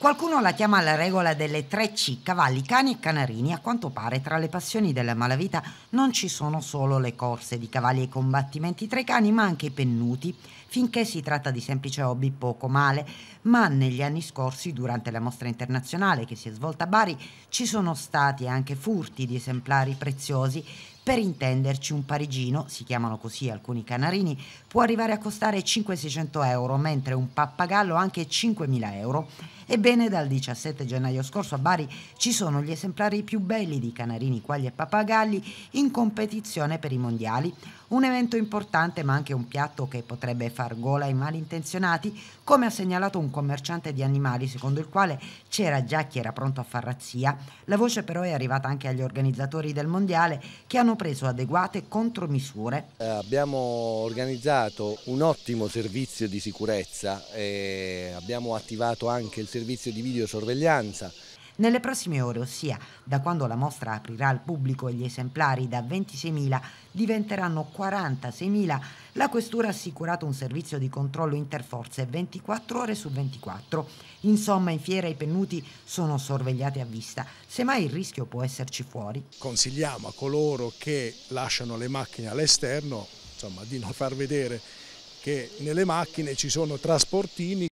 Qualcuno la chiama la regola delle tre C, cavalli, cani e canarini. A quanto pare tra le passioni della malavita non ci sono solo le corse di cavalli e i combattimenti tra i cani, ma anche i pennuti, finché si tratta di semplice hobby poco male. Ma negli anni scorsi, durante la mostra internazionale che si è svolta a Bari, ci sono stati anche furti di esemplari preziosi. Per intenderci, un parigino, si chiamano così alcuni canarini, può arrivare a costare 500-600 euro, mentre un pappagallo anche 5.000 euro Ebbene, dal 17 gennaio scorso a Bari ci sono gli esemplari più belli di canarini, quagli e pappagalli in competizione per i mondiali. Un evento importante ma anche un piatto che potrebbe far gola ai malintenzionati, come ha segnalato un commerciante di animali secondo il quale c'era già chi era pronto a far razzia. La voce però è arrivata anche agli organizzatori del mondiale che hanno preso adeguate contromisure. Eh, abbiamo organizzato un ottimo servizio di sicurezza, e abbiamo attivato anche il servizio servizio di videosorveglianza. Nelle prossime ore, ossia da quando la mostra aprirà al pubblico e gli esemplari da 26.000 diventeranno 46.000, la Questura ha assicurato un servizio di controllo interforze 24 ore su 24. Insomma, in fiera i pennuti sono sorvegliati a vista, semmai il rischio può esserci fuori. Consigliamo a coloro che lasciano le macchine all'esterno insomma, di non far vedere che nelle macchine ci sono trasportini